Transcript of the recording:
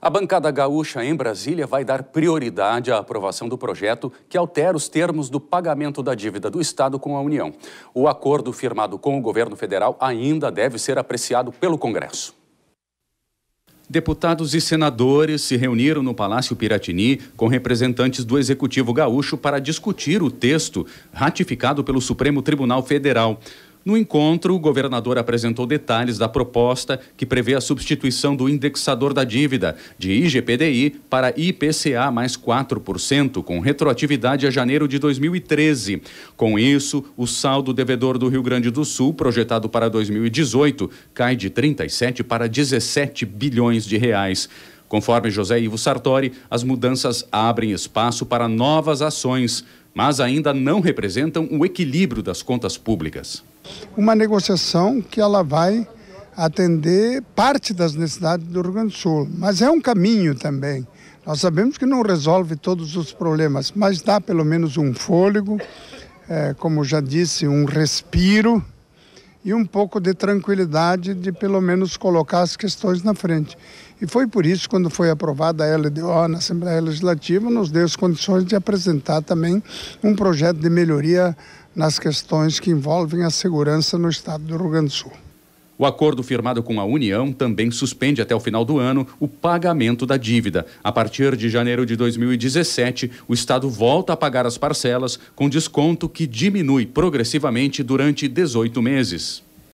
A bancada gaúcha em Brasília vai dar prioridade à aprovação do projeto que altera os termos do pagamento da dívida do Estado com a União. O acordo firmado com o governo federal ainda deve ser apreciado pelo Congresso. Deputados e senadores se reuniram no Palácio Piratini com representantes do Executivo Gaúcho para discutir o texto ratificado pelo Supremo Tribunal Federal. No encontro, o governador apresentou detalhes da proposta que prevê a substituição do indexador da dívida de IGPDI para IPCA mais 4%, com retroatividade a janeiro de 2013. Com isso, o saldo devedor do Rio Grande do Sul, projetado para 2018, cai de 37 para 17 bilhões de reais. Conforme José Ivo Sartori, as mudanças abrem espaço para novas ações, mas ainda não representam o equilíbrio das contas públicas uma negociação que ela vai atender parte das necessidades do Rio Grande do Sul, mas é um caminho também. Nós sabemos que não resolve todos os problemas, mas dá pelo menos um fôlego, é, como já disse, um respiro e um pouco de tranquilidade de pelo menos colocar as questões na frente. E foi por isso, quando foi aprovada a LDO na Assembleia Legislativa, nos deu as condições de apresentar também um projeto de melhoria nas questões que envolvem a segurança no estado do Rio Grande do Sul. O acordo firmado com a União também suspende até o final do ano o pagamento da dívida. A partir de janeiro de 2017, o Estado volta a pagar as parcelas com desconto que diminui progressivamente durante 18 meses.